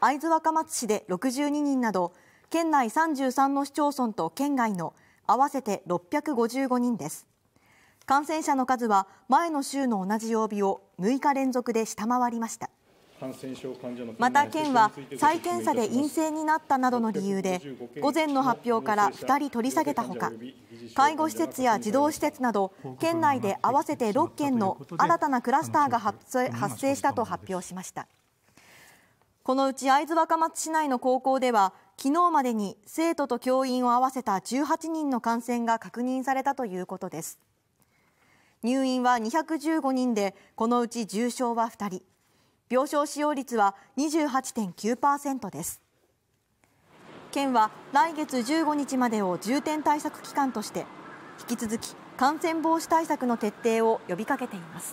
会津若松市で62人など県内33の市町村と県外の合わせて655人です感染者の数は前の週の同じ曜日を6日連続で下回りましたまた県は再検査で陰性になったなどの理由で午前の発表から2人取り下げたほか介護施設や児童施設など県内で合わせて6件の新たなクラスターが発生したと発表しました。このうち会津若松市内の高校では昨日までに生徒と教員を合わせた18人の感染が確認されたということです入院は215人でこのうち重症は2人病床使用率は28.9%です県は来月15日までを重点対策期間として引き続き感染防止対策の徹底を呼びかけています